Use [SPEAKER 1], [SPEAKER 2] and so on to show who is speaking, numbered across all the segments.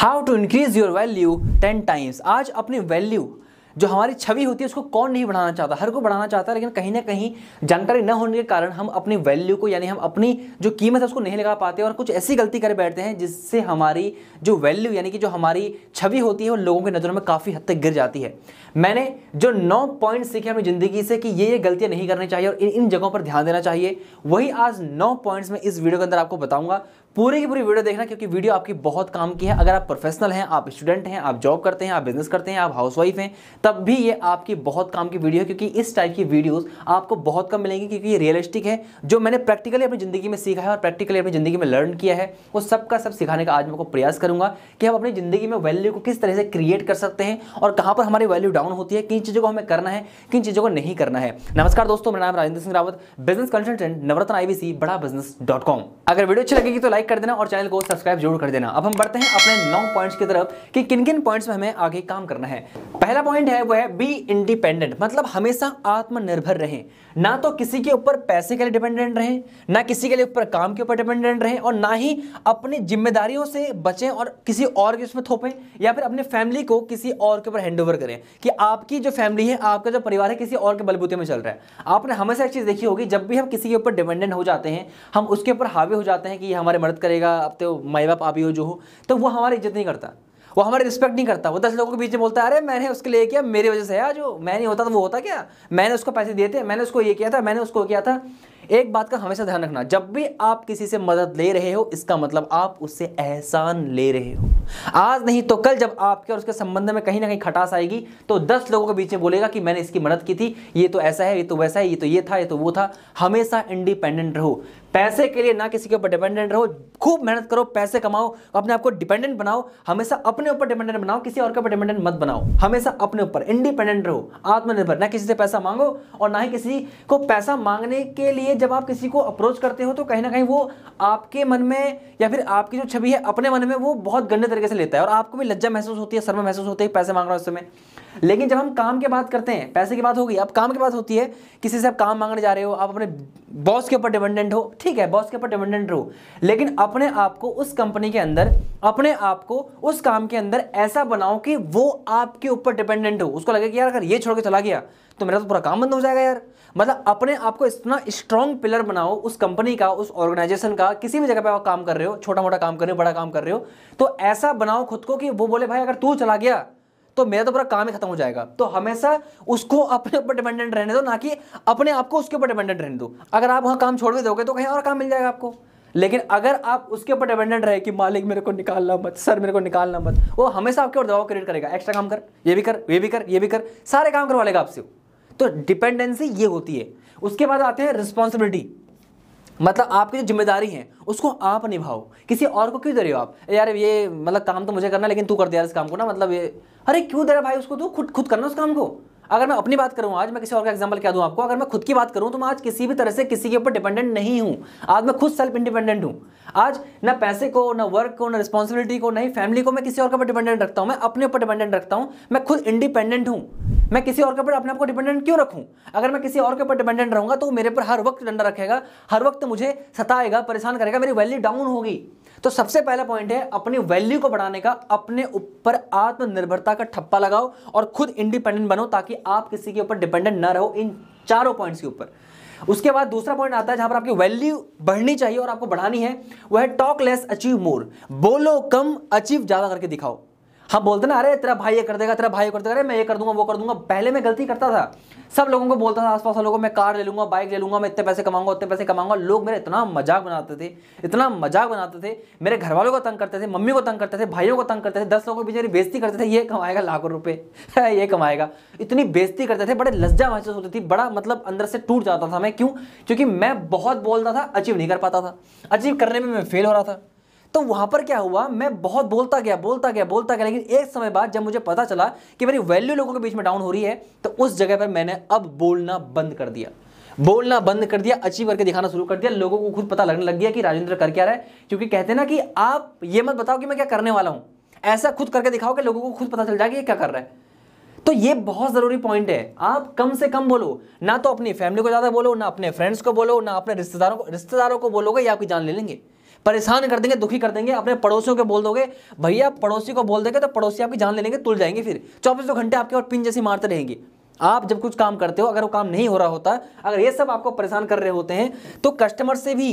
[SPEAKER 1] How to increase your value ten times आज अपनी value जो हमारी छवि होती है उसको कौन नहीं बढ़ाना चाहता हर को बढ़ाना चाहता है लेकिन कहीं ना कहीं जानकारी न होने के कारण हम अपनी वैल्यू को यानी हम अपनी जो कीमत है उसको नहीं लगा पाते और कुछ ऐसी गलती कर बैठते हैं जिससे हमारी जो वैल्यू यानी कि जो हमारी छवि होती है वो लोगों की नज़रों में काफ़ी हद तक गिर जाती है मैंने जो नौ पॉइंट सीखे अपनी ज़िंदगी से कि ये ये गलतियाँ नहीं करनी चाहिए और इन इन जगहों पर ध्यान देना चाहिए वही आज नौ पॉइंट्स में इस वीडियो के अंदर आपको बताऊँगा पूरी की पूरी वीडियो देखना क्योंकि वीडियो आपकी बहुत काम की है अगर आप प्रोफेशनल हैं आप स्टूडेंट हैं आप जॉब करते हैं आप बिजनेस करते हैं आप हाउसवाइफ हैं तब भी ये आपकी बहुत काम की वीडियो है क्योंकि इस टाइप की वीडियोस आपको बहुत कम मिलेंगी क्योंकि ये रियलिस्टिक है जो मैंने प्रैक्टिकली अपनी ज़िंदगी में सीखा है और प्रैक्टिकली अपनी ज़िंदगी में लर्न किया है वो सबका सब सिखाने का आज मैं को प्रयास करूंगा कि हम अपनी ज़िंदगी में वैल्यू को किस तरह से क्रिएट कर सकते हैं और कहाँ पर हमारी वैल्यू डाउन होती है किन चीज़ों को हमें करना है किन चीज़ों को नहीं करना है नमस्कार दोस्तों मेरा नाम Rajendra Singh Rawat business consultant Navratna IBC बड़ा बिजनेस डॉट कॉम अगर वीडियो अच्छी लगेगी तो लाइक कर देना और चैनल को सब्सक्राइब जरूर कर देना अब हम बढ़ते हैं अपने नौ पॉइंट्स की तरफ कि किन किन पॉइंट्स में हमें आगे काम करना है पहला पॉइंट है वो है बी इंडिपेंडेंट मतलब हमेशा आत्मनिर्भर रहें ना तो किसी के ऊपर पैसे के लिए डिपेंडेंट रहें ना किसी के लिए ऊपर काम के ऊपर डिपेंडेंट रहें और ना ही अपनी जिम्मेदारियों से बचें और किसी और के उसमें थोपें या फिर अपने फैमिली को किसी और के ऊपर हैंड करें कि आपकी जो फैमिली है आपका जो परिवार है किसी और के बलबूते में चल रहा है आपने हमेशा एक चीज़ देखी होगी जब भी हम किसी के ऊपर डिपेंडेंट हो जाते हैं हम उसके ऊपर हावी हो जाते हैं कि हमारे मदद करेगा अब तो माई बाप आप ही हो जो हो तो वो हमारी इज्जत नहीं करता वो हमारे रिस्पेक्ट नहीं करता वो दस लोगों के बीच में बोलता है अरे मैंने उसके लिए किया मेरी वजह से है जो मैं नहीं होता तो वो होता क्या मैंने उसको पैसे दिए थे मैंने उसको ये किया था मैंने उसको किया था एक बात का हमेशा ध्यान रखना जब भी आप किसी से मदद ले रहे हो इसका मतलब आप उससे एहसान ले रहे हो आज नहीं तो कल जब आपके और उसके संबंध में कहीं ना कहीं खटास आएगी तो दस लोगों के बीच में बोलेगा कि मैंने इसकी मदद की थी ये तो ऐसा है ये तो वैसा है ये तो ये था ये तो वो था हमेशा इंडिपेंडेंट रहो पैसे के लिए ना किसी के ऊपर डिपेंडेंट रहो खूब मेहनत करो पैसे कमाओ अपने आप को डिपेंडेंट बनाओ हमेशा अपने ऊपर डिपेंडेंट बनाओ किसी और के ऊपर डिपेंडेंट मत बनाओ हमेशा अपने ऊपर इंडिपेंडेंट रहो आत्मनिर्भर ना किसी से पैसा मांगो और ना ही किसी को पैसा मांगने के लिए जब आप किसी को अप्रोच करते हो तो कहीं ना कहीं वो आपके मन में या फिर आपकी जो छवि है अपने मन में वो बहुत गंदे तरीके से लेता है और आपको भी लज्जा महसूस होती है शर्म महसूस होती है पैसे मांग रहा है उस समय लेकिन जब हम काम की बात करते हैं पैसे की बात होगी अब काम की बात होती है किसी से आप काम मांगने जा रहे हो आप अपने बॉस के ऊपर डिपेंडेंट हो ठीक ठीक है बॉस के ऊपर डिपेंडेंट रहो लेकिन अपने आप को उस कंपनी के अंदर अपने आप को उस काम के अंदर ऐसा बनाओ कि वो आपके ऊपर डिपेंडेंट हो उसको लगे कि यार अगर ये छोड़ के चला गया तो मेरा तो पूरा काम बंद हो जाएगा यार मतलब अपने आप को इतना स्ट्रॉन्ग पिलर बनाओ उस कंपनी का उस ऑर्गेनाइजेशन का किसी भी जगह पे आप काम कर रहे हो छोटा मोटा काम कर रहे हो बड़ा काम कर रहे हो तो ऐसा बनाओ खुद को कि वो बोले भाई अगर तू चला गया तो मेरा तो पूरा काम ही खत्म हो जाएगा तो हमेशा उसको अपने ऊपर डिपेंडेंट रहने दो ना कि अपने आप को उसके ऊपर डिपेंडेंट रहने दो अगर आप वहाँ काम छोड़ भी दोगे तो कहीं और काम मिल जाएगा आपको लेकिन अगर आप उसके ऊपर डिपेंडेंट रहे कि मालिक मेरे को निकालना मत सर मेरे को निकालना मत वो हमेशा आपके ऊपर दबाव क्रिएट करेगा एक्स्ट्रा काम कर ये भी कर ये भी कर ये भी कर सारे काम करवा लेगा आपसे तो डिपेंडेंसी ये होती है उसके बाद आते हैं रिस्पॉन्सिबिलिटी मतलब आपकी जो जिम्मेदारी है उसको आप निभाओ किसी और को क्यों दे रहे हो आप यार ये मतलब काम तो मुझे करना लेकिन तू कर दिया इस काम को ना मतलब ये अरे क्यों दे रहा भाई उसको तू खुद खुद करना उस काम को अगर मैं अपनी बात करूँ आज मैं किसी और का एग्जांपल क्या दूँ आपको अगर मैं खुद की बात करूँ तो मैं आज किसी भी तरह से किसी के ऊपर डिपेंडेंट नहीं हूँ आज मैं खुद सेल्फ इंडिपेंडेंट हूँ आज ना पैसे को ना वर्क को ना रिस्पॉन्सिबिलिटी को नहीं ही फैमिली को मैं किसी और के ऊपर डिपेंडेंट रखता हूँ मैं अपने ऊपर डिपेंडेंट रखता हूँ मैं खुद इंडिपेंडेंट हूँ मैं किसी और के ऊपर अपने आपको डिपेंडेंट क्यों रखूं अगर मैं किसी और के ऊपर डिपेंडेंट रहूंगा तो मेरे पर हर वक्त डंडा रखेगा हर वक्त मुझे सताएगा परेशान करेगा मेरी वैल्यू डाउन होगी तो सबसे पहला पॉइंट है अपनी वैल्यू को बढ़ाने का अपने ऊपर आत्मनिर्भरता का ठप्पा लगाओ और खुद इंडिपेंडेंट बनो ताकि आप किसी के ऊपर डिपेंडेंट ना रहो इन चारों पॉइंट्स के ऊपर उसके बाद दूसरा पॉइंट आता है जहां पर आपकी वैल्यू बढ़नी चाहिए और आपको बढ़ानी है वह है टॉक लेस अचीव मोर बोलो कम अचीव ज़्यादा करके दिखाओ हम हाँ, बोलते ना अरे तेरा भाई ये कर देगा तेरा भाई ये कर देगा अरे मैं ये कर दूंगा वो कर दूंगा पहले मैं गलती करता था सब लोगों को बोलता था आसपास वालों को मैं कार ले लूंगा बाइक ले लूंगा मैं इतने पैसे कमाऊंगा उतने पैसे कमाऊंगा लोग मेरे इतना मजाक बनाते थे इतना मजाक बनाते थे मेरे घर वालों को तंग करते थे मम्मी को तंग करते थे भाइयों को तंग करते थे दस लोगों को पीछे बेजती करते थे ये कमाएगा लाखों रुपये ये कमाएगा इतनी बेजती करते थे बड़े लज्जा महसूस होती थी बड़ा मतलब अंदर से टूट जाता था मैं क्यों क्योंकि मैं बहुत बोलता था अचीव नहीं कर पाता था अचीव करने में मैं फेल हो रहा था तो वहां पर क्या हुआ मैं बहुत बोलता गया बोलता गया बोलता गया लेकिन एक समय बाद जब मुझे पता चला कि मेरी वैल्यू लोगों के बीच में डाउन हो रही है तो उस जगह पर मैंने अब बोलना बंद कर दिया बोलना बंद कर दिया अचीव करके दिखाना शुरू कर दिया लोगों को खुद पता लगने लग गया कि राजेंद्र कर क्या रहा है क्योंकि कहते हैं ना कि आप ये मत बताओ कि मैं क्या करने वाला हूं ऐसा खुद करके दिखाओ कि लोगों को खुद पता चल जाए कि ये क्या कर रहा है तो ये बहुत ज़रूरी पॉइंट है आप कम से कम बोलो ना तो अपनी फैमिली को ज़्यादा बोलो ना अपने फ्रेंड्स को बोलो ना अपने रिश्तेदारों को रिश्तेदारों को बोलोगे या आपकी जान ले लेंगे परेशान कर देंगे दुखी कर देंगे अपने पड़ोसियों को बोल दोगे भैया पड़ोसी को बोल देंगे तो पड़ोसी आपकी जान ले लेंगे तुल जाएंगे फिर चौबीसों घंटे आपके और पिन जैसी मारते रहेंगे आप जब कुछ काम करते हो अगर वो काम नहीं हो रहा होता अगर ये सब आपको परेशान कर रहे होते हैं तो कस्टमर से भी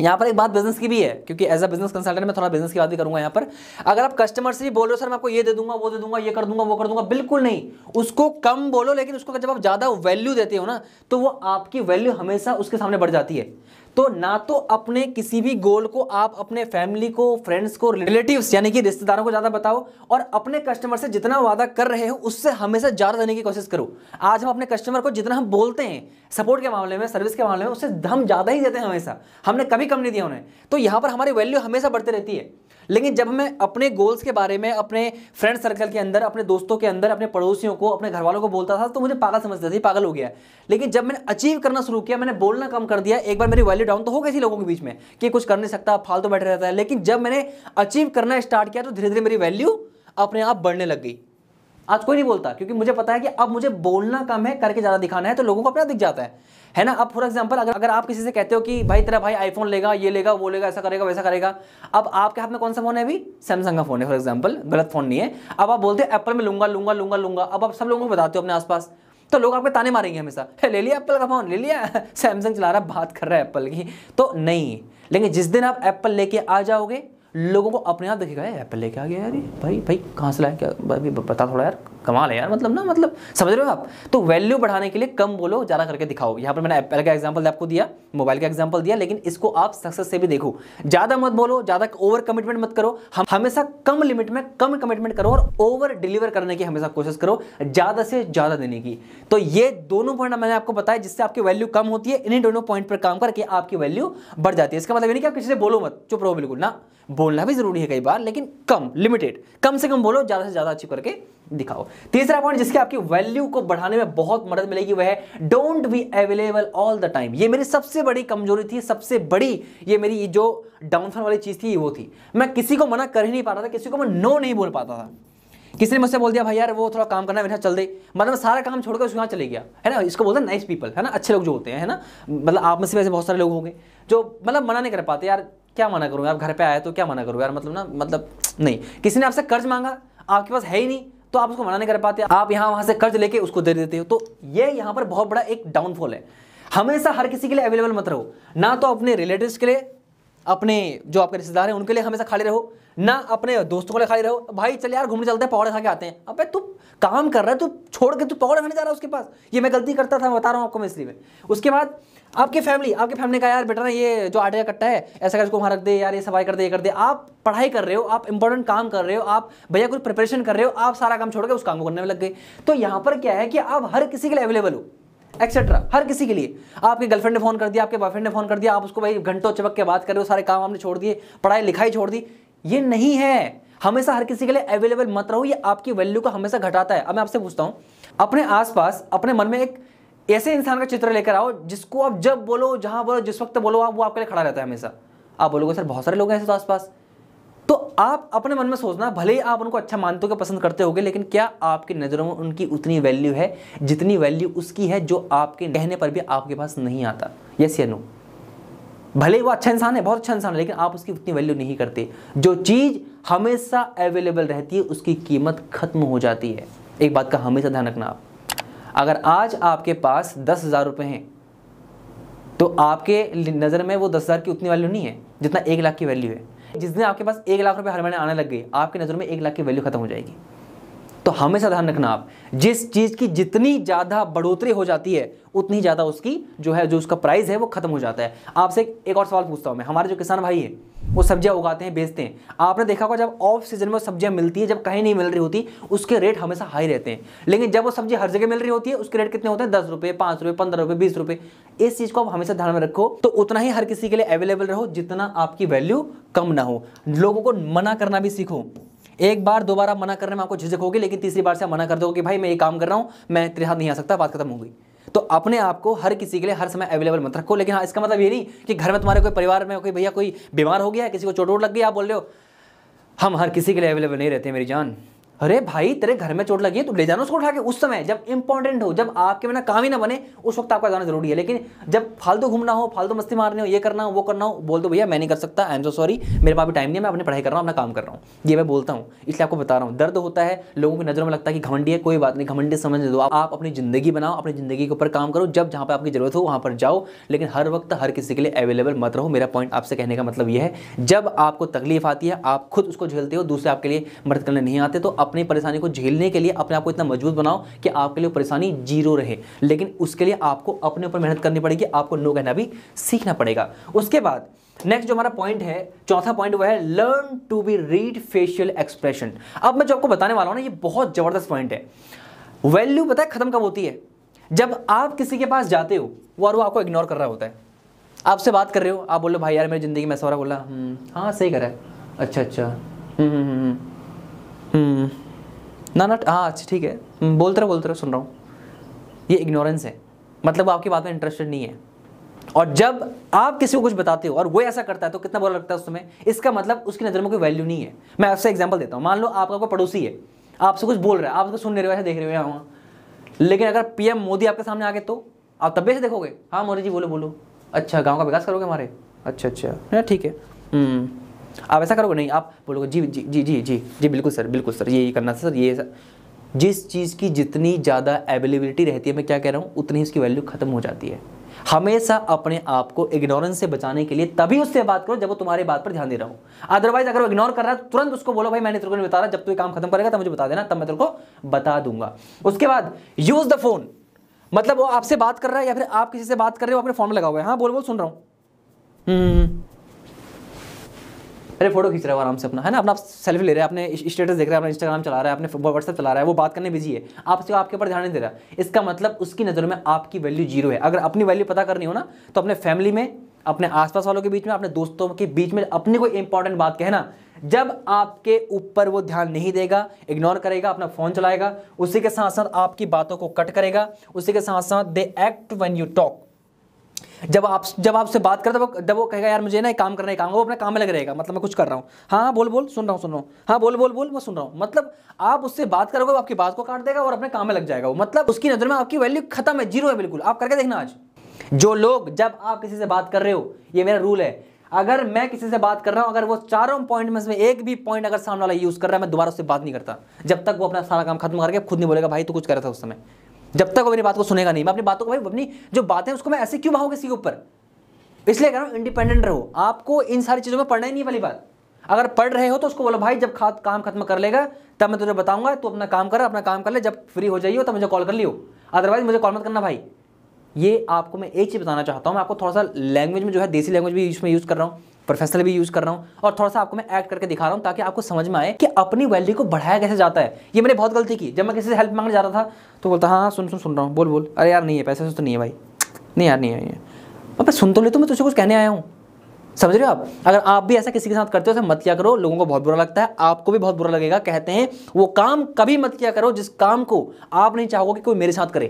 [SPEAKER 1] यहाँ पर एक बात बिजनेस की भी है क्योंकि एज अ बिजनेस कंसल्टेंट मैं थोड़ा बिजनेस की बात भी करूंगा यहाँ पर अगर आप कस्टमर से भी बोल रहे हो सर मैं आपको ये दे दूंगा वो दे दूंगा ये कर दूंगा वो कर दूंगा बिल्कुल नहीं उसको कम बोलो लेकिन उसको जब आप ज़्यादा वैल्यू देते हो ना तो वो आपकी वैल्यू हमेशा उसके सामने बढ़ जाती है तो ना तो अपने किसी भी गोल को आप अपने फैमिली को फ्रेंड्स को रिलेटिव्स यानी कि रिश्तेदारों को ज़्यादा बताओ और अपने कस्टमर से जितना वादा कर रहे हो उससे हमेशा ज़्यादा देने की कोशिश करो आज हम अपने कस्टमर को जितना हम बोलते हैं सपोर्ट के मामले में सर्विस के मामले में उससे हम ज़्यादा ही देते हैं हमेशा हमने कभी कम नहीं दिया उन्हें तो यहाँ पर हमारी वैल्यू हमेशा बढ़ती रहती है लेकिन जब मैं अपने गोल्स के बारे में अपने फ्रेंड सर्कल के अंदर अपने दोस्तों के अंदर अपने पड़ोसियों को अपने घर वालों को बोलता था तो मुझे पागल समझते थे पागल हो गया लेकिन जब मैंने अचीव करना शुरू किया मैंने बोलना कम कर दिया एक बार मेरी वैल्यू डाउन तो हो गई थी लोगों के बीच में कि कुछ कर नहीं सकता फालतू तो बैठे रहता है लेकिन जब मैंने अचीव करना स्टार्ट किया तो धीरे धीरे मेरी वैल्यू अपने आप बढ़ने लग गई आज कोई नहीं बोलता क्योंकि मुझे पता है कि अब मुझे बोलना कम है करके ज़्यादा दिखाना है तो लोगों को अपना दिख जाता है है ना अब फॉर एग्जाम्पल अगर अगर आप किसी से कहते हो कि भाई तेरा भाई आईफोन लेगा ये लेगा वो लेगा ऐसा करेगा वैसा करेगा अब आपके हाथ में कौन सा फ़ोन है अभी सैमसंग का फ़ोन है फॉर एग्जाम्पल गलत फ़ोन नहीं है अब आप बोलते हो एप्पल में लूंगा लूंगा लूंगा लूंगा अब आप सब लोगों को बताते हो अपने आसपास तो लोग आपके ताने मारेंगे हमेशा ले लिया एप्पल का फ़ोन ले लिया सैमसंग चला रहा बात कर रहा है एप्पल की तो नहीं लेकिन जिस दिन आप एप्पल लेके आ जाओगे लोगों को अपने आप देखेगा एप्पल लेके आ गया यार भाई भाई कहाँ से लाया क्या भाई बता थोड़ा यार कमाल है यार मतलब ना मतलब समझ रहे हो आप तो वैल्यू बढ़ाने के लिए कम बोलो ज़्यादा करके दिखाओ यहाँ पर मैंने एप्पल का एग्जाम्पल आपको दिया मोबाइल का एग्जाम्पल दिया लेकिन इसको आप सक्सेस से भी देखो ज़्यादा मत बोलो ज़्यादा ओवर कमिटमेंट मत करो हम हमेशा कम लिमिट में कम कमिटमेंट करो और ओवर डिलीवर करने की हमेशा कोशिश करो ज़्यादा से ज़्यादा देने की तो ये दोनों पॉइंट मैंने आपको बताया जिससे आपकी वैल्यू कम होती है इन्हीं दोनों पॉइंट पर काम करके आपकी वैल्यू बढ़ जाती है इसका मतलब आप किसी से बोलो मत चुप रहो बिल्कुल ना बोलना भी जरूरी है कई बार लेकिन कम लिमिटेड कम से कम बोलो ज़्यादा से ज़्यादा अचीव करके दिखाओ तीसरा पॉइंट जिसके आपकी वैल्यू को बढ़ाने में बहुत मदद मिलेगी वह don't be available all the time ये मेरी सबसे बड़ी कमजोरी थी सबसे बड़ी ये मेरी जो डाउनफॉल वाली चीज़ थी वो थी मैं किसी को मना कर ही नहीं पा रहा था किसी को मैं नो नहीं बोल पाता था किसी ने मुझसे बोल दिया भाई यार वो थोड़ा काम करना है मेरे चल दे मतलब सारा काम छोड़कर उसके यहाँ चले गया है ना इसको बोलते हैं नाइस पीपल है ना अच्छे लोग जो होते हैं है ना मतलब आप में से वैसे बहुत सारे लोग होंगे जो मतलब मना नहीं कर पाते यार क्या मना करूँ यार घर पे आया तो क्या मना करूँ यार मतलब ना मतलब नहीं किसी ने आपसे कर्ज मांगा आपके पास है ही नहीं तो आप उसको मना नहीं कर पाते आप यहां वहां से कर्ज लेके उसको दे देते हो तो ये यहां पर बहुत बड़ा एक डाउनफॉल है हमेशा हर किसी के लिए अवेलेबल मत रहो ना तो अपने रिलेटिव्स के लिए अपने जो आपके रिश्तेदार हैं उनके लिए हमेशा खाली रहो ना अपने दोस्तों के लिए खाली रहो भाई चल यार घूमने चलते हैं पकौड़े खा के आते हैं अबे तू काम कर रहा है तू छोड़ के तू पकौड़े खाने जा रहा है उसके पास ये मैं गलती करता था मैं बता रहा हूँ आपको मैं इसलिए उसके बाद आपकी फैमिली आपकी फैमिली का यार बेटा ना ये जो आटे का कट्टा है ऐसा कर इसको वहाँ रख दे यार ये सफाई कर दे ये कर दे आप पढ़ाई कर रहे हो आप इंपॉर्टेंट काम कर रहे हो आप भैया कुछ प्रिपरेशन कर रहे हो आप सारा काम छोड़ के उस काम को करने में लग गए तो यहाँ पर क्या है कि आप हर किसी के लिए अवेलेबल हो एक्सेट्रा हर किसी के लिए आपके गर्लफ्रेंड ने फोन कर दिया आपके बॉयफ्रेंड ने फोन कर दिया आप उसको भाई घंटों चबक के बात कर रहे हो सारे काम आपने छोड़ दिए पढ़ाई लिखाई छोड़ दी ये नहीं है हमेशा हर किसी के लिए अवेलेबल मत रहो ये आपकी वैल्यू को हमेशा घटाता है अब मैं आपसे पूछता हूँ अपने आसपास अपने मन में एक ऐसे इंसान का चित्र लेकर आओ जिसको आप जब बोलो जहाँ बोलो जिस वक्त बोलो आप वो आपके लिए खड़ा रहता है हमेशा आप बोलोगे सर बहुत सारे लोग हैं ऐसे तो तो आप अपने मन में सोचना भले ही आप उनको अच्छा मानते हो पसंद करते होगे लेकिन क्या आपकी नज़रों में उनकी उतनी वैल्यू है जितनी वैल्यू उसकी है जो आपके कहने पर भी आपके पास नहीं आता यस या नो भले ही वो अच्छा इंसान है बहुत अच्छा इंसान है लेकिन आप उसकी उतनी वैल्यू नहीं करते जो चीज़ हमेशा अवेलेबल रहती है उसकी कीमत खत्म हो जाती है एक बात का हमेशा ध्यान रखना आप अगर आज आपके पास दस हज़ार रुपये हैं तो आपके नज़र में वो दस हज़ार की उतनी वैल्यू नहीं है जितना एक लाख की वैल्यू है जिस दिन आपके पास एक लाख रुपए हर महीने आने लग गए आपकी नज़र में एक लाख की वैल्यू खत्म हो जाएगी तो हमेशा ध्यान रखना आप जिस चीज़ की जितनी ज़्यादा बढ़ोतरी हो जाती है उतनी ज़्यादा उसकी जो है जो उसका प्राइस है वो खत्म हो जाता है आपसे एक और सवाल पूछता हूँ मैं हमारे जो किसान भाई है वो सब्जियाँ उगाते हैं बेचते हैं आपने देखा होगा जब ऑफ सीजन में सब्जियाँ मिलती है जब कहीं नहीं मिल रही होती उसके रेट हमेशा हाई रहते हैं लेकिन जब वो सब्जी हर जगह मिल रही होती है उसके रेट कितने होते हैं दस रुपये पाँच रुपये पंद्रह रुपये बीस रुपये इस चीज़ को आप हमेशा ध्यान में रखो तो उतना ही हर किसी के लिए अवेलेबल रहो जितना आपकी वैल्यू कम ना हो लोगों को मना करना भी सीखो एक बार दोबारा मना करने में आपको झिझक होगी लेकिन तीसरी बार से आप मना कर दोगे कि भाई मैं ये काम कर रहा हूँ मैं तेरे नहीं आ सकता बात खत्म होगी तो अपने आप को हर किसी के लिए हर समय अवेलेबल मत रखो लेकिन हाँ इसका मतलब ये नहीं कि घर में तुम्हारे कोई परिवार में कोई भैया कोई बीमार हो गया किसी को चोट वोट लग गई आप बोल रहे हो हम हर किसी के लिए अवेलेबल नहीं रहते मेरी जान अरे भाई तेरे घर में चोट लगी है तू ले जाना उसको उठा के उस समय जब इंपॉर्टेंट हो जब आपके बिना काम ही ना बने उस वक्त आपका जाना जरूरी है लेकिन जब फालतू घूमना हो फालतू मस्ती मारने हो ये करना हो वो करना हो बोल दो भैया मैं नहीं कर सकता आई एम सो सॉरी मेरे पास भी टाइम नहीं है मैं अपनी पढ़ाई कर रहा हूँ अपना काम कर रहा हूँ ये मैं बोलता हूँ इसलिए आपको बता रहा हूँ दर्द होता है लोगों की नज़रों में लगता है कि घमंडी है कोई बात नहीं घमंडी समझ दो आप अपनी ज़िंदगी बनाओ अपनी ज़िंदगी के ऊपर काम करो जब जहाँ पर आपकी ज़रूरत हो वहाँ पर जाओ लेकिन हर वक्त हर किसी के लिए अवेलेबल मत रहो मेरा पॉइंट आपसे कहने का मतलब यह है जब आपको तकलीफ आती है आप खुद उसको झेलते हो दूसरे आपके लिए मदद करने नहीं आते तो अपनी परेशानी को झेलने के लिए अपने आप को इतना मजबूत बनाओ कि आपके लिए परेशानी जीरो रहे लेकिन उसके लिए आपको अपने ऊपर मेहनत करनी पड़ेगी आपको नो कहना भी सीखना पड़ेगा उसके बाद नेक्स्ट जो हमारा पॉइंट है चौथा पॉइंट वो है learn to be read facial expression अब मैं जो आपको बताने वाला हूं ना ये बहुत ज़बरदस्त पॉइंट है वैल्यू पता है ख़त्म कब होती है जब आप किसी के पास जाते हो वो और वो आपको इग्नोर कर रहा होता है आपसे बात कर रहे हो आप बोलो भाई यार मेरी ज़िंदगी में ऐसा हो रहा बोला हम्म, हाँ सही करा है अच्छा अच्छा हम्म हम्म, हम्म, हम्म। ना hmm. ना हाँ अच्छा ठीक है बोलते रहो बोलते रहो सुन रहा हूँ ये इग्नोरेंस है मतलब आपकी बात में इंटरेस्टेड नहीं है और जब आप किसी को कुछ बताते हो और वो ऐसा करता है तो कितना बुरा लगता है उस समय इसका मतलब उसकी नज़र में कोई वैल्यू नहीं है मैं आपसे एग्जाम्पल देता हूँ मान लो आपका कोई पड़ोसी है आपसे कुछ बोल रहा है आप उसको सुन रहे हो ऐसे देख रहे हो वहाँ लेकिन अगर पीएम मोदी आपके सामने आ गए तो आप तब से देखोगे हाँ मोदी जी बोलो बोलो अच्छा गाँव का विकास करोगे हमारे अच्छा अच्छा ठीक है hmm. आप ऐसा करोगे नहीं आप बोलोगे जी जी जी जी जी जी बिल्कुल सर बिल्कुल सर ये करना सर ये जिस चीज़ की जितनी ज़्यादा अवेलेबिलिटी रहती है मैं क्या कह रहा हूँ उतनी उसकी वैल्यू खत्म हो जाती है हमेशा अपने आप को इग्नोरेंस से बचाने के लिए तभी उससे बात करो जब वो तुम्हारी बात पर ध्यान दे रहा हो अदरवाइज अगर वो इग्नोर कर रहा है तुरंत उसको बोलो भाई मैंने तेरे को नहीं बता रहा जब तू काम खत्म करेगा तब मुझे बता देना तब मैं तेरे को बता दूंगा उसके बाद यूज द फोन मतलब वो आपसे बात कर रहा है या फिर आप किसी से बात कर रहे हो अपने फोन में लगा हुआ है हाँ बोल बोल सुन रहा हूँ हम्म। अरे फोटो खींच रहे हो आराम से अपना है ना अपना सेल्फी ले रहे हैं अपने स्टेटस देख रहे हैं अपना इंस्टाग्राम चला रहा है अपने व्हाट्सअप चला रहा है वो बात करने बिजी है आपसे आपके ऊपर ध्यान नहीं दे रहा इसका मतलब उसकी नज़र में आपकी वैल्यू जीरो है अगर अपनी वैल्यू पता करनी हो ना तो अपने फैमिली में अपने आसपास वालों के बीच में अपने दोस्तों के बीच में अपनी कोई इंपॉर्टेंट बात कहना जब आपके ऊपर वो ध्यान नहीं देगा इग्नोर करेगा अपना फ़ोन चलाएगा उसी के साथ साथ आपकी बातों को कट करेगा उसी के साथ साथ they act when you talk जब आप जब आपसे बात करते जब वो कहेगा यार मुझे ना काम करना ही काम वो अपने काम में लग रहेगा मतलब मैं कुछ कर रहा हूँ हाँ, हाँ बोल बोल सुन रहा हूँ सुन रहा हूँ हाँ बोल बोल बोल मैं सुन रहा हूँ मतलब आप उससे बात करोगे वो आपकी बात को काट देगा और अपने काम में लग जाएगा वो मतलब उसकी नज़र में आपकी वैल्यू खत्म है जीरो है बिल्कुल आप करके देखना आज जो लोग जब आप किसी से बात कर रहे हो ये मेरा रूल है अगर मैं किसी से बात कर रहा हूँ अगर वो चारों पॉइंट में से एक भी पॉइंट अगर सामने वाला यूज़ कर रहा है मैं दोबारा उससे बात नहीं करता जब तक वो अपना सारा काम खत्म करके खुद नहीं बोलेगा भाई तो कुछ कर रहा था उस समय जब तक वो मेरी बात को सुनेगा नहीं मैं अपनी बातों को भाई अपनी जो बातें उसको मैं ऐसे क्यों भाऊ किसी के ऊपर इसलिए कह रहा हूँ इंडिपेंडेंट रहो आपको इन सारी चीज़ों में पढ़ना ही नहीं वाली बात अगर पढ़ रहे हो तो उसको बोलो भाई जब खा काम खत्म कर लेगा तब मैं तुझे बताऊंगा तू अपना काम कर अपना काम कर ले जब फ्री हो जाइए तब मुझे कॉल कर लियो अदरवाइज मुझे कॉल मत करना भाई ये आपको मैं एक चीज़ बताना चाहता हूँ मैं आपको थोड़ा सा लैंग्वेज में जो है देसी लैंग्वेज भी इसमें यूज़ कर रहा हूँ प्रोफेशनल भी यूज़ कर रहा हूँ और थोड़ा सा आपको मैं ऐड करके दिखा रहा हूँ ताकि आपको समझ में आए कि अपनी वैल्यू को बढ़ाया कैसे जाता है ये मैंने बहुत गलती की जब मैं किसी से हेल्प मांगने जाता था तो बोलता हाँ, हाँ सुन सुन सुन रहा हूँ बोल बोल अरे यार नहीं है पैसे तो नहीं है भाई नहीं यार नहीं है अब सुन तो ले तो मैं तुझे कुछ कहने आया हूँ समझ रहे हो आप अगर आप भी ऐसा किसी के साथ करते हो तो मत किया करो लोगों को बहुत बुरा लगता है आपको भी बहुत बुरा लगेगा कहते हैं वो काम कभी मत किया करो जिस काम को आप नहीं चाहोगे कि कोई मेरे साथ करे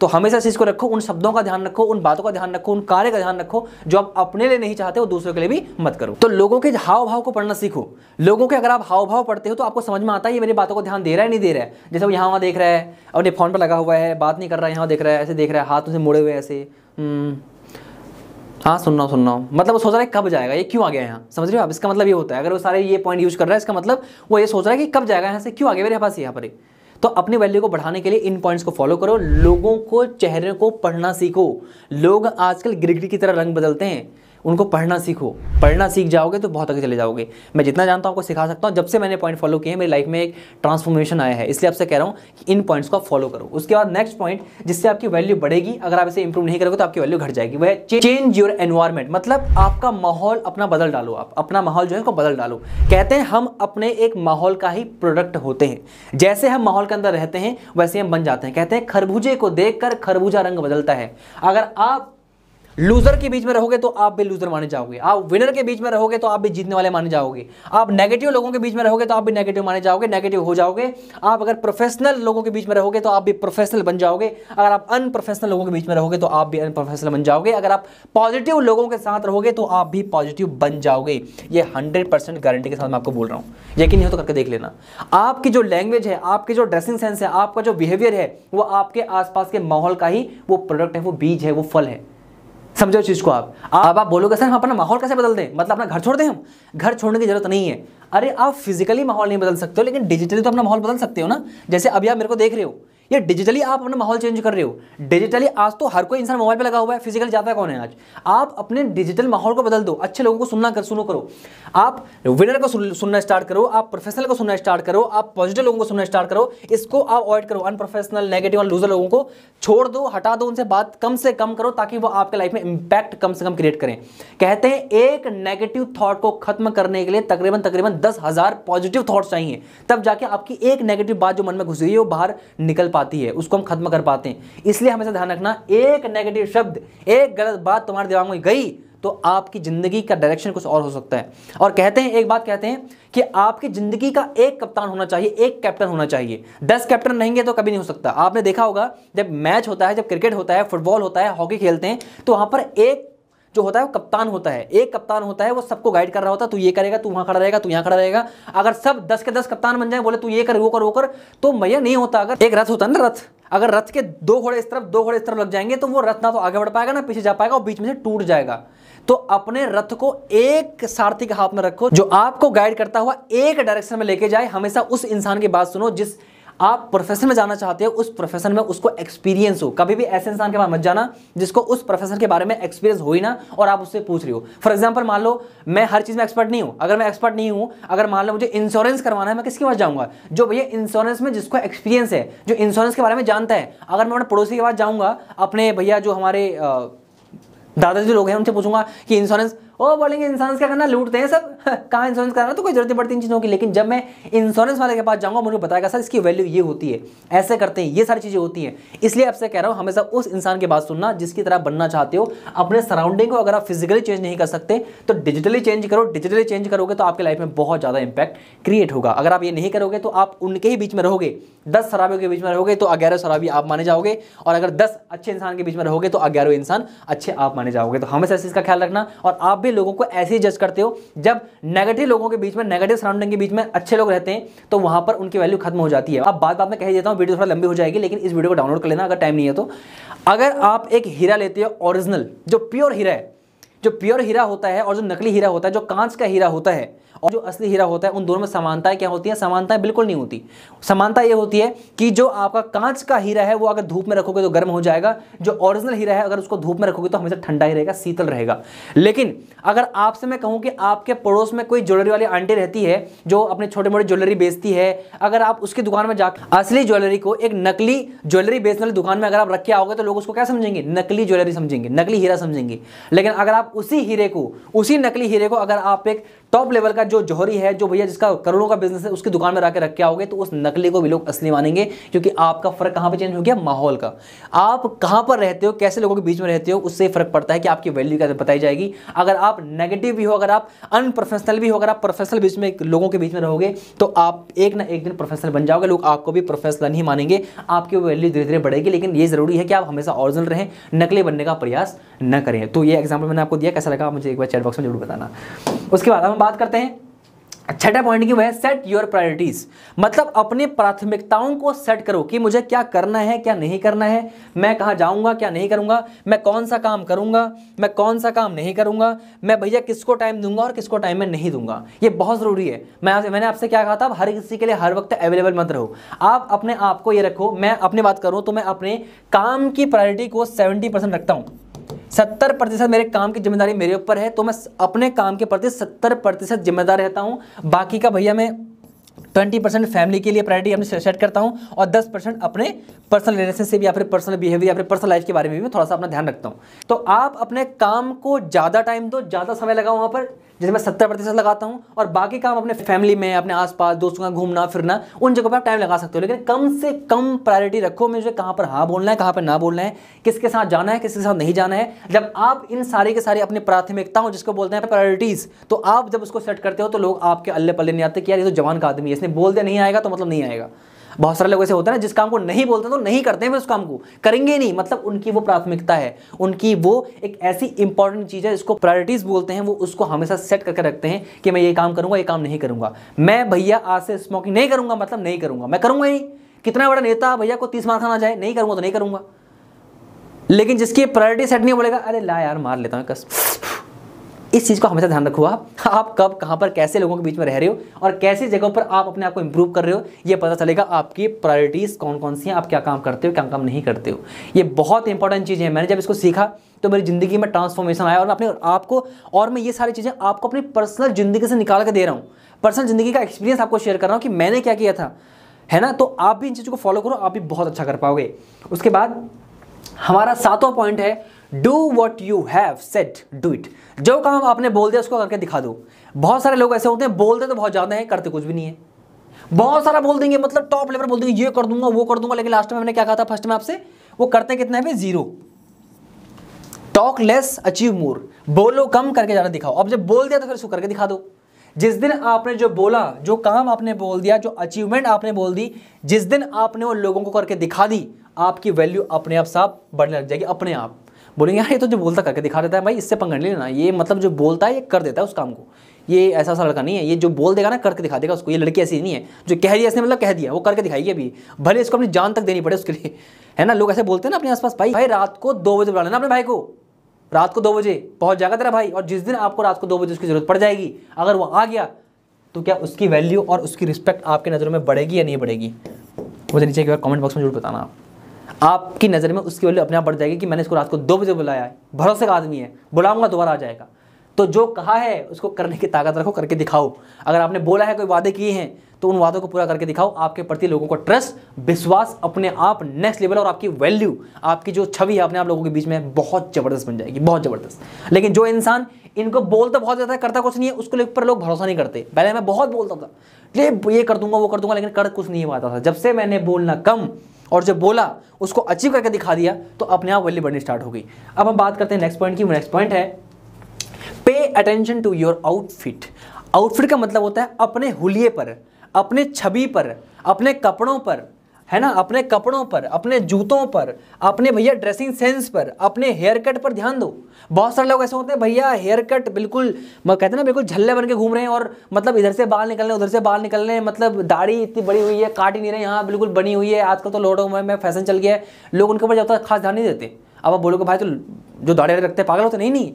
[SPEAKER 1] तो हमेशा चीज़ को रखो उन शब्दों का ध्यान रखो उन बातों का ध्यान रखो उन कार्य का ध्यान रखो जो आप अपने लिए नहीं चाहते वो दूसरों के लिए भी मत करो तो लोगों के हाव भाव को पढ़ना सीखो लोगों के अगर आप हाव भाव पढ़ते हो तो आपको समझ में आता है ये मेरी बातों को ध्यान दे रहा है नहीं दे रहा है जैसे वो यहाँ वहाँ देख रहा है अपने फोन पर लगा हुआ है बात नहीं कर रहा है यहाँ देख रहा है ऐसे देख रहा है हाथ उसे मुड़े हुए ऐसे हम्म। हाँ सुन रहा हूँ सुन रहा हूँ मतलब वो सोच रहा है कब जाएगा ये क्यों आ गया यहाँ समझ रहे हो आप इसका मतलब ये होता है अगर वो सारे ये पॉइंट यूज कर रहा है इसका मतलब वो ये सोच रहा है कि कब जाएगा यहाँ से क्यों आ गया मेरे पास यहाँ पर तो अपनी वैल्यू को बढ़ाने के लिए इन पॉइंट्स को फॉलो करो लोगों को चेहरे को पढ़ना सीखो लोग आजकल ग्रिगरी की तरह रंग बदलते हैं उनको पढ़ना सीखो पढ़ना सीख जाओगे तो बहुत आगे चले जाओगे मैं जितना जानता हूँ आपको सिखा सकता हूँ जब से मैंने पॉइंट फॉलो किए हैं मेरी लाइफ में एक ट्रांसफॉर्मेशन आया है इसलिए आपसे कह रहा हूँ कि इन पॉइंट्स को आप फॉलो करो उसके बाद नेक्स्ट पॉइंट जिससे आपकी वैल्यू बढ़ेगी अगर आप इसे इंप्रूव नहीं करोगे तो आपकी वैल्यू घट जाएगी वह चेंज योर एनवायरमेंट मतलब आपका माहौल अपना बदल डालो आप अपना माहौल जो है उसको बदल डालो कहते हैं हम अपने एक माहौल का ही प्रोडक्ट होते हैं जैसे हम माहौल के अंदर रहते हैं वैसे हम बन जाते हैं कहते हैं खरबूजे को देखकर खरबूजा रंग बदलता है अगर आप लूजर के बीच में रहोगे तो आप भी लूजर माने जाओगे आप विनर के बीच में रहोगे तो आप भी जीतने वाले माने जाओगे आप नेगेटिव लोगों के बीच में रहोगे तो आप भी नेगेटिव माने जाओगे नेगेटिव हो जाओगे आप अगर प्रोफेशनल लोगों के बीच में रहोगे तो आप भी प्रोफेशनल बन जाओगे अगर आप अनप्रोफेशनल लोगों के बीच में रहोगे तो आप भी अनप्रोफेशनल बन जाओगे अगर आप पॉजिटिव लोगों के साथ रहोगे तो आप भी पॉजिटिव बन जाओगे ये हंड्रेड परसेंट गारंटी के साथ मैं आपको बोल रहा हूँ यकीन नहीं हो तो करके देख लेना आपकी जो लैंग्वेज है आपके जो ड्रेसिंग सेंस है आपका जो बिहेवियर है वो आपके आसपास के माहौल का ही वो प्रोडक्ट है वो बीज है वो फल है समझो चीज़ को आप अब आप बोलोगे सर हम अपना माहौल कैसे बदल दें मतलब अपना घर छोड़ दें हम घर छोड़ने की जरूरत नहीं है अरे आप फिजिकली माहौल नहीं बदल सकते हो लेकिन डिजिटली तो अपना माहौल बदल सकते हो ना जैसे अभी आप मेरे को देख रहे हो ये डिजिटली आप अपना माहौल चेंज कर रहे हो डिजिटली आज तो हर कोई इंसान मोबाइल पे लगा हुआ है फिजिकल जाता है कौन है आज आप अपने डिजिटल माहौल को बदल दो अच्छे लोगों को सुनना कर सुनो करो आप विनर को सुन, सुनना स्टार्ट करो आप प्रोफेशनल को सुनना स्टार्ट करो आप पॉजिटिव लोगों को सुनना स्टार्ट करो इसको आप अवॉइड करो अनप्रोफेशनल नेगेटिव और लूजर लोगों को छोड़ दो हटा दो उनसे बात कम से कम करो ताकि वो आपके लाइफ में इंपैक्ट कम से कम क्रिएट करें कहते हैं एक नेगेटिव थॉट को खत्म करने के लिए तकरीबन तकरीबन दस हजार पॉजिटिव थॉट चाहिए तब जाके आपकी एक नेगेटिव बात जो मन में घुस गई है वो बाहर निकल पा पाती है उसको हम खत्म कर पाते हैं इसलिए हमेशा ध्यान रखना एक नेगेटिव शब्द एक गलत बात तुम्हारे दिमाग में गई तो आपकी ज़िंदगी का डायरेक्शन कुछ और हो सकता है और कहते हैं एक बात कहते हैं कि आपकी ज़िंदगी का एक कप्तान होना चाहिए एक कैप्टन होना चाहिए दस कैप्टन रहेंगे तो कभी नहीं हो सकता आपने देखा होगा जब मैच होता है जब क्रिकेट होता है फुटबॉल होता है हॉकी खेलते हैं तो वहां पर एक जो होता है वो कप्तान होता है एक कप्तान होता है वो सबको गाइड कर रहा होता है तू ये करेगा तू वहां खड़ा रहेगा तू यहां खड़ा रहेगा अगर सब दस के दस कप्तान बन जाए बोले तू ये कर वो कर वो कर तो मैया नहीं होता अगर एक रथ होता है ना रथ अगर रथ के दो घोड़े इस तरफ दो घोड़े इस तरफ लग जाएंगे तो वो रथ ना तो आगे बढ़ पाएगा ना पीछे जा पाएगा और बीच में से टूट जाएगा तो अपने रथ को एक सारथी के हाथ में रखो जो आपको गाइड करता हुआ एक डायरेक्शन में लेके जाए हमेशा उस इंसान की बात सुनो जिस आप प्रोफेशन में जाना चाहते हो उस प्रोफेशन में उसको एक्सपीरियंस हो कभी भी ऐसे इंसान के पास मत जाना जिसको उस प्रोफेशन के बारे में एक्सपीरियंस हो ही ना और आप उससे पूछ रही हो फॉर एग्जाम्पल मान लो मैं हर चीज़ में एक्सपर्ट नहीं हूँ अगर मैं एक्सपर्ट नहीं हूँ अगर मान लो मुझे इंश्योरेंस करवाना है मैं किसके पास जाऊँगा जो भैया इंश्योरेंस में जिसको एक्सपीरियंस है जो इंश्योरेंस के बारे में जानता है अगर मैं अपने पड़ोसी के पास जाऊँगा अपने भैया जो हमारे दादाजी लोग हैं उनसे पूछूंगा कि इंश्योरेंस वो बोलेंगे इंसान क्या करना लूटते हैं सब कहाँ इंश्योरेंस कराना तो कोई जरूरत पड़ती इन चीज़ों की लेकिन जब मैं इंश्योरेंस वाले के पास जाऊँगा मुझे बताएगा सर इसकी वैल्यू ये होती है ऐसे करते हैं ये सारी चीज़ें होती हैं इसलिए आपसे कह रहा हूँ हमेशा उस इंसान की बात सुनना जिसकी तरह बनना चाहते हो अपने सराउंडिंग को अगर आप फिजिकली चेंज नहीं कर सकते तो डिजिटली चेंज करो डिजिटली चेंज करोगे तो आपकी लाइफ में बहुत ज़्यादा इंपैक्ट क्रिएट होगा अगर आप ये नहीं करोगे तो आप उनके ही बीच में रहोगे दस शराबियों के बीच में रहोगे तो ग्यारह शराबी आप माने जाओगे और अगर दस अच्छे इंसान के बीच में रहोगे तो ग्यारह इंसान अच्छे आप माने जाओगे तो हमेशा इस चीज़ का ख्याल रखना और आप भी भी लोगों को ऐसे ही जज करते हो जब नेगेटिव लोगों के बीच में नेगेटिव सराउंडिंग के बीच में अच्छे लोग रहते हैं तो वहां पर उनकी वैल्यू खत्म हो जाती है अब बात बात में कह देता हूँ वीडियो थोड़ा लंबी हो जाएगी लेकिन इस वीडियो को डाउनलोड कर लेना अगर टाइम नहीं है तो अगर आप एक हीरा लेते हो ओरिजिनल जो प्योर हीरा है जो प्योर हीरा होता है और जो नकली हीरा होता है जो कांच का हीरा होता है और जो असली हीरा होता है उन दोनों में समानताएं क्या होती है समानताएं बिल्कुल नहीं होती समानता ये होती है कि जो आपका कांच का हीरा है वो अगर धूप में रखोगे तो गर्म हो जाएगा जो ओरिजिनल हीरा है अगर उसको धूप में रखोगे तो हमेशा ठंडा ही रहेगा शीतल रहेगा लेकिन अगर आपसे मैं कहूँ कि आपके पड़ोस में कोई ज्वेलरी वाली आंटी रहती है जो अपने छोटे मोटे ज्वेलरी बेचती है अगर आप उसकी दुकान में जाकर असली ज्वेलरी को एक नकली ज्वेलरी बेचने वाली दुकान में अगर आप रख के आओगे तो लोग उसको क्या समझेंगे नकली ज्वेलरी समझेंगे नकली हीरा समझेंगे लेकिन अगर आप उसी हीरे को उसी नकली हीरे को अगर आप एक टॉप लेवल का जो जोहरी है जो भैया जिसका करोड़ों का बिजनेस है उसकी दुकान में जाकर रखे आओगे तो उस नकली को भी लोग असली मानेंगे क्योंकि आपका फर्क कहाँ पर चेंज हो गया माहौल का आप कहाँ पर रहते हो कैसे लोगों के बीच में रहते हो उससे फर्क पड़ता है कि आपकी वैल्यू कैसे बताई जाएगी अगर आप नेगेटिव भी हो अगर आप अनप्रोफेशनल भी हो अगर आप प्रोफेशनल बीच में लोगों के बीच में रहोगे तो आप एक ना एक दिन प्रोफेशनल बन जाओगे लोग आपको भी प्रोफेशनल ही मानेंगे आपकी वैल्यू धीरे धीरे बढ़ेगी लेकिन ये ज़रूरी है कि आप हमेशा ऑरिजिनल रहें नकली बनने का प्रयास न करें तो ये एग्जाम्पल मैंने आपको दिया कैसा लगा मुझे एक बार चैट बॉक्स में जरूर बताना उसके बाद हम हम बात करते हैं छठे पॉइंट की वह है सेट योर प्रायोरिटीज मतलब अपनी प्राथमिकताओं को सेट करो कि मुझे क्या करना है क्या नहीं करना है मैं कहाँ जाऊँगा क्या नहीं करूँगा मैं कौन सा काम करूँगा मैं कौन सा काम नहीं करूँगा मैं भैया किसको टाइम दूंगा और किसको टाइम में नहीं दूंगा ये बहुत ज़रूरी है मैं आप, मैंने आपसे क्या कहा था हर किसी के लिए हर वक्त अवेलेबल मत रहो आप अपने आप को ये रखो मैं अपनी बात करूँ तो मैं अपने काम की प्रायोरिटी को सेवेंटी रखता हूँ सत्तर प्रतिशत मेरे काम की जिम्मेदारी मेरे ऊपर है तो मैं अपने काम के प्रति सत्तर प्रतिशत जिम्मेदार रहता हूँ बाकी का भैया मैं ट्वेंटी परसेंट फैमिली के लिए प्रायोरिटी अपने सेट करता हूँ और दस परसेंट अपने पर्सनल रिलेशनशिप या फिर पर्सनल बिहेवियर या फिर पर्सनल लाइफ के बारे में भी मैं थोड़ा सा अपना ध्यान रखता हूँ तो आप अपने काम को ज़्यादा टाइम दो ज़्यादा समय लगाओ वहाँ पर जैसे मैं सत्तर प्रतिशत लगाता हूँ और बाकी काम अपने फैमिली में अपने आसपास दोस्तों का घूमना फिरना उन जगहों पर आप टाइम लगा सकते हो लेकिन कम से कम प्रायोरिटी रखो मुझे कहाँ पर हाँ बोलना है कहाँ पर ना बोलना है किसके साथ जाना है किसके साथ नहीं जाना है जब आप इन सारी के सारी अपनी प्राथमिकताओं जिसको बोलते हैं प्रायोरिटीज़ तो आप जब उसको सेट करते हो तो लोग आपके अल्ले पल्ले नहीं आते कि यार ये तो जवान का आदमी है इसने बोल दिया नहीं आएगा तो मतलब नहीं आएगा बहुत सारे लोग ऐसे होते हैं ना जिस काम को नहीं बोलते तो नहीं करते हैं फिर उस काम को करेंगे नहीं मतलब उनकी वो प्राथमिकता है उनकी वो एक ऐसी इंपॉर्टेंट चीज़ है जिसको प्रायोरिटीज़ बोलते हैं वो उसको हमेशा सेट करके रखते हैं कि मैं ये काम करूंगा ये काम नहीं करूंगा मैं भैया आज से स्मोकिंग नहीं करूंगा मतलब नहीं करूंगा मैं करूंगा ही कितना बड़ा नेता भैया को तीस मार खाना चाहे नहीं करूंगा तो नहीं करूंगा लेकिन जिसकी प्रायोरिटी सेट नहीं बोलेगा अरे ला यार मार लेता हूँ कस इस चीज़ का हमेशा ध्यान रखो आप आप कब कहाँ पर कैसे लोगों के बीच में रह रहे हो और कैसी जगहों पर आप अपने आप को इम्प्रूव कर रहे हो ये पता चलेगा आपकी प्रायोरिटीज़ कौन कौन सी हैं आप क्या काम करते हो क्या काम नहीं करते हो ये बहुत इंपॉर्टेंट चीज़ है मैंने जब इसको सीखा तो मेरी ज़िंदगी में ट्रांसफॉर्मेशन आया और अपने आपको और मैं ये सारी चीज़ें आपको अपनी पर्सनल ज़िंदगी से निकाल कर दे रहा हूँ पर्सनल ज़िंदगी का एक्सपीरियंस आपको शेयर कर रहा हूँ कि मैंने क्या किया था है ना तो आप भी इन चीज़ों को फॉलो करो आप भी बहुत अच्छा कर पाओगे उसके बाद हमारा सातवां पॉइंट है do what you have set do it जो काम आपने बोल दिया उसको करके दिखा दो बहुत सारे लोग ऐसे होते हैं बोलते तो बहुत ज़्यादा है करते कुछ भी नहीं है बहुत सारा बोल देंगे मतलब टॉप लेवल बोल देंगे ये कर दूंगा वो कर दूंगा लेकिन लास्ट में हमने क्या कहा था फर्स्ट में आपसे वो करते कितना है zero talk less achieve more बोलो कम करके ज़्यादा दिखाओ अब जब बोल दिया तो फिर उसको करके दिखा दो जिस दिन आपने जो बोला जो काम आपने बोल दिया जो अचीवमेंट आपने बोल दी जिस दिन आपने वो लोगों को करके दिखा दी आपकी वैल्यू अपने आप साफ बढ़ने लग जाएगी अपने आप बोलेंगे यार हाँ, ये तो जो बोलता करके दिखा देता है भाई इससे पंगड़ नहीं लेना ये मतलब जो बोलता है ये कर देता है उस काम को ये ऐसा ऐसा लड़का नहीं है ये जो बोल देगा ना करके दिखा देगा उसको ये लड़की ऐसी नहीं है जो कह रही है इसने मतलब कह दिया वो करके दिखाई अभी भले इसको अपनी जान तक देनी पड़े उसके लिए है ना लोग ऐसे बोलते हैं ना अपने आसपास भाई भाई रात को दो बजे बुला लेना अपने भाई को रात को दो बजे पहुंच जाएगा तेरा भाई और जिस दिन आपको रात को दो बजे उसकी ज़रूरत पड़ जाएगी अगर वो आ गया तो क्या उसकी वैल्यू और उसकी रिस्पेक्ट आपके नज़रों में बढ़ेगी या नहीं बढ़ेगी मुझे नीचे एक बार कमेंट बॉक्स में जरूर बताना आप आपकी नज़र में उसकी वैल्यू अपने आप बढ़ जाएगी कि मैंने इसको रात को दो बजे बुलाया है भरोसे का आदमी है बुलाऊंगा दोबारा आ जाएगा तो जो कहा है उसको करने की ताकत रखो करके दिखाओ अगर आपने बोला है कोई वादे किए हैं तो उन वादों को पूरा करके दिखाओ आपके प्रति लोगों को ट्रस्ट विश्वास अपने आप नेक्स्ट लेवल और आपकी वैल्यू आपकी जो छवि है अपने आप लोगों के बीच में बहुत ज़बरदस्त बन जाएगी बहुत ज़बरदस्त लेकिन जो इंसान इनको बोलता बहुत ज़्यादा करता कुछ नहीं है उसको ऊपर लोग भरोसा नहीं करते पहले मैं बहुत बोलता था ये ये कर दूंगा वो कर दूंगा लेकिन कर कुछ नहीं पाता था जब से मैंने बोलना कम और जब बोला उसको अचीव करके दिखा दिया तो अपने आप वैल्यू बढ़नी स्टार्ट हो गई अब हम बात करते हैं नेक्स्ट पॉइंट की नेक्स्ट पॉइंट है pay attention to your outfit outfit का मतलब होता है अपने हुलिये पर अपने छवि पर अपने कपड़ों पर है ना अपने कपड़ों पर अपने जूतों पर अपने भैया ड्रेसिंग सेंस पर अपने हेयर कट पर ध्यान दो बहुत सारे लोग ऐसे होते हैं भैया हेयर कट बिल्कुल कहते हैं ना बिल्कुल झल्ले बन के घूम रहे हैं और मतलब इधर से बाल निकल रहे हैं उधर से बाल निकल रहे हैं मतलब दाढ़ी इतनी बड़ी हुई है काट ही नहीं रहे यहाँ बिल्कुल बनी हुई है आजकल तो लोडो में फैशन चल गया है लोग उनके ऊपर जब तक खास ध्यान नहीं देते अब आप बोलोगे भाई तो जो दाढ़ी रखते हैं पागल होते नहीं नहीं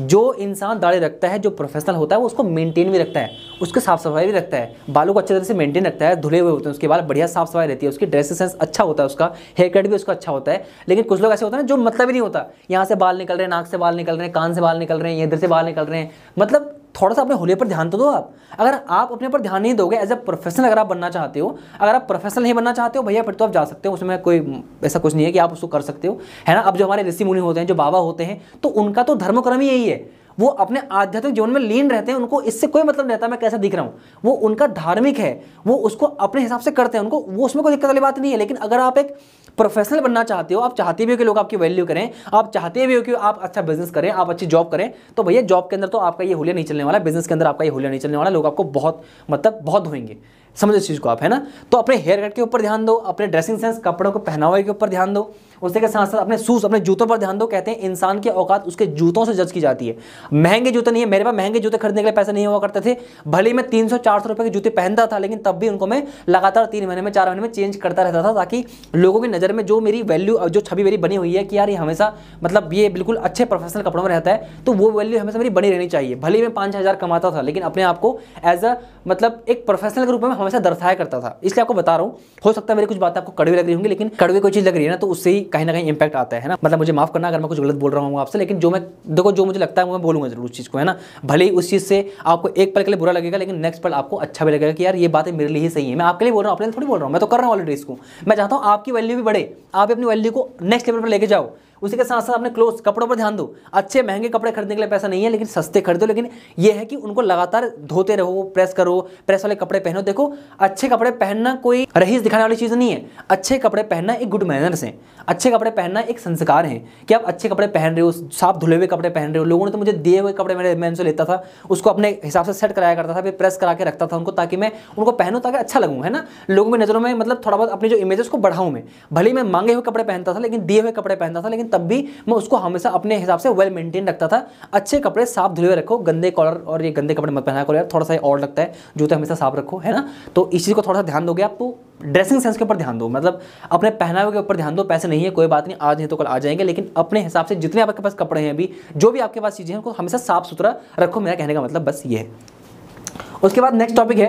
[SPEAKER 1] जो इंसान दाढ़ी रखता है जो प्रोफेशनल होता है वो उसको मेंटेन भी रखता है उसके साफ सफाई भी रखता है बालों को अच्छे तरह से मेंटेन रखता है धुले हुए होते हैं उसके बाल बढ़िया साफ सफाई रहती है उसकी ड्रेसिंग सेंस अच्छा होता है उसका हेयर कट भी उसका अच्छा होता है लेकिन कुछ लोग ऐसे होते हैं जो मतलब ही नहीं होता यहाँ से बाल निकल रहे हैं नाक से बाल निकल रहे हैं कान से बाल निकल रहे हैं इधर से बाल निकल रहे हैं मतलब थोड़ा सा अपने होले पर ध्यान तो दो आप अगर आप अपने पर ध्यान नहीं दोगे एज ए प्रोफेशनल अगर आप बनना चाहते हो अगर आप प्रोफेशनल नहीं बनना चाहते हो भैया फिर तो आप जा सकते हो उसमें कोई ऐसा कुछ नहीं है कि आप उसको कर सकते हो है ना अब जो हमारे ऋषि मुनि होते हैं जो बाबा होते हैं तो उनका तो धर्मक्रम ही यही है वो अपने आध्यात्मिक जीवन में लीन रहते हैं उनको इससे कोई मतलब नहीं रहता मैं कैसा दिख रहा हूँ वो उनका धार्मिक है वो उसको अपने हिसाब से करते हैं उनको वो उसमें कोई दिक्कत वाली बात नहीं है लेकिन अगर आप एक प्रोफेशनल बनना चाहते हो आप चाहते भी हो कि लोग आपकी वैल्यू करें आप चाहते भी हो कि आप अच्छा बिजनेस करें आप अच्छी जॉब करें तो भैया जॉब के अंदर तो आपका ये हुलिया नहीं चलने वाला बिजनेस के अंदर आपका ये हुलिया नहीं चलने वाला लोग आपको बहुत मतलब बहुत धोएंगे समझ इस चीज़ को आप है ना तो अपने हेयर कट के ऊपर ध्यान दो अपने ड्रेसिंग सेंस कपड़ों को पहनावे के ऊपर ध्यान दो उसी के साथ साथ अपने शूज़ अपने जूतों पर ध्यान दो कहते हैं इंसान के औकात उसके जूतों से जज की जाती है महंगे जूते नहीं है मेरे पास महंगे जूते खरीदने के लिए पैसे नहीं हुआ करते थे भले मैं तीन सौ के जूते पहनता था लेकिन तब भी उनको मैं लगातार तीन महीने में चार महीने में चेंज करता रहता था ताकि लोगों की नज़र में जो मेरी वैल्यू जो छवि मेरी बनी हुई है कि यार ये हमेशा मतलब ये बिल्कुल अच्छे प्रोफेशनल कपड़ों में रहता है तो वो वैल्यू हमेशा मेरी बनी रहनी चाहिए भले मैं पाँच हज़ार कमाता था लेकिन अपने आप को एज अ मतलब एक प्रोफेशनल के रूप में हमेशा दर्शाया करता था इसलिए आपको बता रहा हूँ हो सकता है मेरी कुछ बातें आपको कड़वी लग रही होंगी लेकिन कड़वी कोई चीज़ लग रही है ना तो उससे ही कहीं ना कहीं इंपैक्ट आता है ना मतलब मुझे माफ़ करना अगर मैं कुछ गलत बोल रहा हूँ आपसे लेकिन जो मैं देखो जो मुझे लगता है मैं बोलूँगा जरूर उस चीज़ को है ना भले ही उस चीज़ से आपको एक पल के लिए बुरा लगेगा लेकिन नेक्स्ट पल आपको अच्छा भी लगेगा कि यार ये बातें मेरे लिए ही सही है मैं आपके लिए बोल रहा हूँ अपने लिए थोड़ी बोल रहा हूँ मैं तो कर रहा हूँ ऑलरेडी इसको मैं चाहता हूँ आपकी वैल्यू भी बढ़े आप अपनी वैल्यू को नेक्स्ट लेवल पर लेके जाओ उसी के साथ साथ अपने क्लोथ कपड़ों पर ध्यान दो अच्छे महंगे कपड़े खरीदने के लिए पैसा नहीं है लेकिन सस्ते खरीदो लेकिन यह है कि उनको लगातार धोते रहो प्रेस करो प्रेस वाले कपड़े पहनो देखो अच्छे कपड़े पहनना कोई रहीस दिखाने वाली चीज़ नहीं है अच्छे कपड़े पहनना एक गुड मैनर्स है अच्छे कपड़े पहनना एक संस्कार है कि आप अच्छे कपड़े पहन रहे हो साफ धुले हुए कपड़े पहन रहे हो लोगों ने तो मुझे दिए हुए कपड़े मेरे मैं उनसे लेता था उसको अपने हिसाब से सेट कराया करता था फिर प्रेस करा के रखता था उनको ताकि मैं उनको पहनूँ ताकि अच्छा लगूँ है ना लोगों की नज़रों में मतलब थोड़ा बहुत अपनी जो इमेजेस को बढ़ाऊँ मैं भले मैं मांगे हुए कपड़े पहनता था लेकिन दिए हुए कपड़े पहनता था लेकिन तब भी मैं उसको हमेशा अपने हिसाब से वेल मेंटेन रखता था अच्छे कपड़े साफ धुले रखो गंदे कॉलर और ये गंदे कपड़े मत पहना करो यार थोड़ा सा और लगता है जूते हमेशा साफ रखो है ना तो इस चीज़ को थोड़ा सा ध्यान दोगे आप तो ड्रेसिंग सेंस के ऊपर ध्यान दो मतलब अपने पहनावे के ऊपर ध्यान दो पैसे नहीं है कोई बात नहीं आज नहीं तो कल आ जाएंगे लेकिन अपने हिसाब से जितने आपके पास कपड़े हैं अभी जो भी आपके पास चीज़ें हैं उनको हमेशा साफ सुथरा रखो मेरा कहने का मतलब बस ये है उसके बाद नेक्स्ट टॉपिक है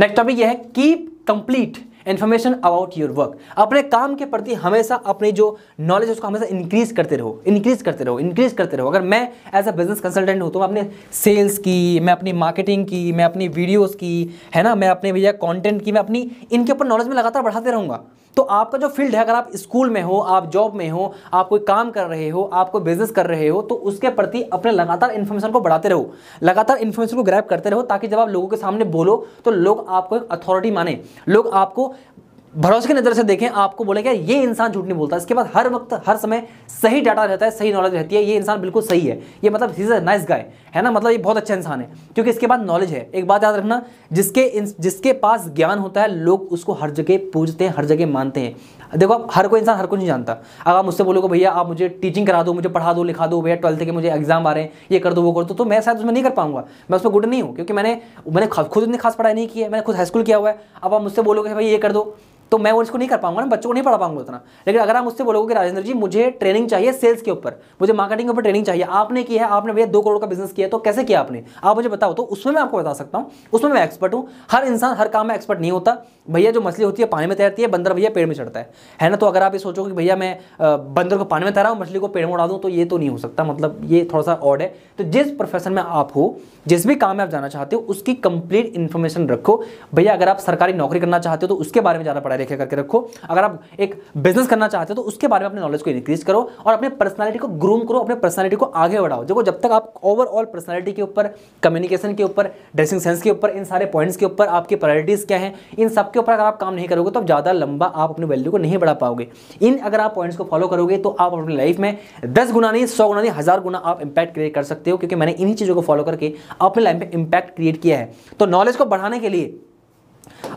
[SPEAKER 1] नेक्स्ट टॉपिक ये है keep complete information about your work अपने काम के प्रति हमेशा अपनी जो नॉलेज उसको हमेशा इंक्रीज करते रहो इंक्रीज करते रहो इंक्रीज करते रहो अगर मैं एज अ बिजनेस कंसल्टेंट हूँ तो मैं अपने सेल्स की मैं अपनी मार्केटिंग की मैं अपनी वीडियोज़ की है ना मैं अपने भैया कॉन्टेंट की मैं अपनी इनके ऊपर नॉलेज में लगातार बढ़ाते रहूँगा तो आपका जो फील्ड है अगर आप स्कूल में हो आप जॉब में हो आप कोई काम कर रहे हो आप कोई बिजनेस कर रहे हो तो उसके प्रति अपने लगातार इन्फॉर्मेशन को बढ़ाते रहो लगातार इन्फॉर्मेशन को ग्रैप करते रहो ताकि जब आप लोगों के सामने बोलो तो लोग आपको एक अथॉरिटी माने लोग आपको भरोसे की नज़र से देखें आपको बोले क्या ये इंसान झूठ नहीं बोलता इसके बाद हर वक्त हर समय सही डाटा रहता है सही नॉलेज रहती है ये इंसान बिल्कुल सही है ये मतलब इज़ अ नाइस गाय है ना मतलब ये बहुत अच्छा इंसान है क्योंकि इसके बाद नॉलेज है एक बात याद रखना जिसके जिसके पास ज्ञान होता है लोग उसको हर जगह पूजते हैं हर जगह मानते हैं देखो आप हर कोई इंसान हर कोई नहीं जानता अगर आप मुझसे बोलोगे भैया आप मुझे टीचिंग करा दो मुझे पढ़ा दो लिखा दो भैया ट्वेल्थ के मुझे एग्जाम आ रहे हैं ये कर दो वो कर दो तो मैं शायद उसमें नहीं कर पाऊंगा मैं उसमें गुड नहीं हूँ क्योंकि मैंने मैंने खुद इतनी खास पढ़ाई नहीं की है मैंने खुद हाई स्कूल किया हुआ है अब आप मुझसे बोलोगे भाई ये कर दो तो मैं वो इसको नहीं कर पाऊंगा ना बच्चों को नहीं पढ़ा पाऊंगा उतना लेकिन अगर आप मुझसे बोलोगे कि राजेंद्र जी मुझे ट्रेनिंग चाहिए सेल्स के ऊपर मुझे मार्केटिंग के ऊपर ट्रेनिंग चाहिए आपने की है आपने भैया दो करोड़ का बिजनेस किया तो कैसे किया आपने आप मुझे बताओ तो उसमें मैं आपको बता सकता हूँ उसमें मैं एक्सपर्ट हूँ हर इंसान हर काम में एक्सपर्ट नहीं होता भैया जो मछली होती है पानी में तैरती है बंदर भैया पेड़ में चढ़ता है है ना तो अगर आप ये सोचो कि भैया मैं बंदर को पानी में तैरा हूँ मछली को पेड़ में उड़ा दूँ तो ये तो नहीं हो सकता मतलब ये थोड़ा सा ऑड है तो जिस प्रोफेशन में आप हो जिस भी काम में आप जाना चाहते हो उसकी कंप्लीट इन्फॉर्मेशन रखो भैया अगर आप सरकारी नौकरी करना चाहते हो तो उसके बारे में ज़्यादा पढ़ाई रेखा करके रखो अगर आप एक बिजनेस करना चाहते हो तो उसके बारे में अपने नॉलेज को इंक्रीज करो और अपने पर्सनैलिटी को ग्रूम करो अपने पर्सनैलिटी को आगे बढ़ाओ देखो जब तक आप ओवरऑल पर्सनैलिटी के ऊपर कम्युनिकेशन के ऊपर ड्रेसिंग सेंस के ऊपर इन सारे पॉइंट्स के ऊपर आपकी प्रायोरिटीज़ क्या है इन सब के ऊपर अगर आप काम नहीं करोगे तो आप ज़्यादा लंबा आप अपनी वैल्यू को नहीं बढ़ा पाओगे इन अगर आप पॉइंट्स को फॉलो करोगे तो आप अपनी लाइफ में दस गुना नहीं सौ गुना नहीं हज़ार गुना आप इंपैक्ट क्रिएट कर सकते हो क्योंकि मैंने इन्हीं चीज़ों को फॉलो करके अपने लाइफ में इंपैक्ट क्रिएट किया है तो नॉलेज को बढ़ाने के लिए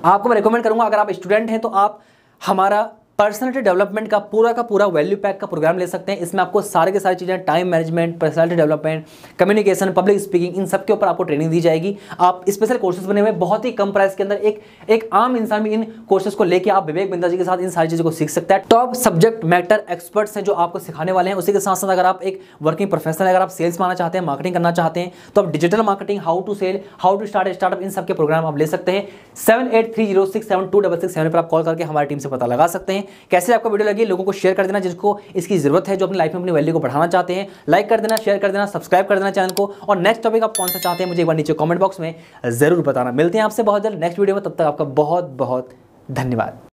[SPEAKER 1] आपको मैं रिकमेंड करूंगा अगर आप स्टूडेंट हैं तो आप हमारा पर्सनलिटी डेवलपमेंट का पूरा का पूरा वैल्यू पैक का प्रोग्राम ले सकते हैं इसमें आपको सारे के सारी चीज़ें time management personality development communication public speaking इन सब के ऊपर आपको ट्रेनिंग दी जाएगी आप स्पेशल कोर्सेज बने हुए बहुत ही कम प्राइस के अंदर एक एक आम इंसान भी इन कोर्सेज को लेकर आप विवेक बिंदा जी के साथ इन सारी चीज़ों को सीख सकता है टॉप सब्जेक्ट मैटर एक्सपर्ट्स हैं जो आपको सिखाने वाले हैं उसी के साथ साथ अगर आप एक वर्किंग प्रोफेशनल अगर आप सेल्स में चाहते हैं मार्केटिंग करना चाहते हैं तो आप digital marketing how to sell how to start startup इन सब के प्रोग्राम आप ले सकते हैं seven eight three zero six seven two double six seven पर आप कॉल करके हमारी टीम से पता लगा सकते हैं कैसे आपको वीडियो लगी लोगों को शेयर कर देना जिसको इसकी ज़रूरत है जो अपनी लाइफ में अपनी वैल्यू को बढ़ाना चाहते हैं लाइक कर देना शेयर कर देना सब्सक्राइब कर देना चैनल को और नेक्स्ट टॉपिक आप कौन सा चाहते हैं मुझे एक बार नीचे कॉमेंट बॉक्स में ज़रूर बताना मिलते हैं आपसे बहुत जल्द नेक्स्ट वीडियो में तब तक आपका बहुत बहुत धन्यवाद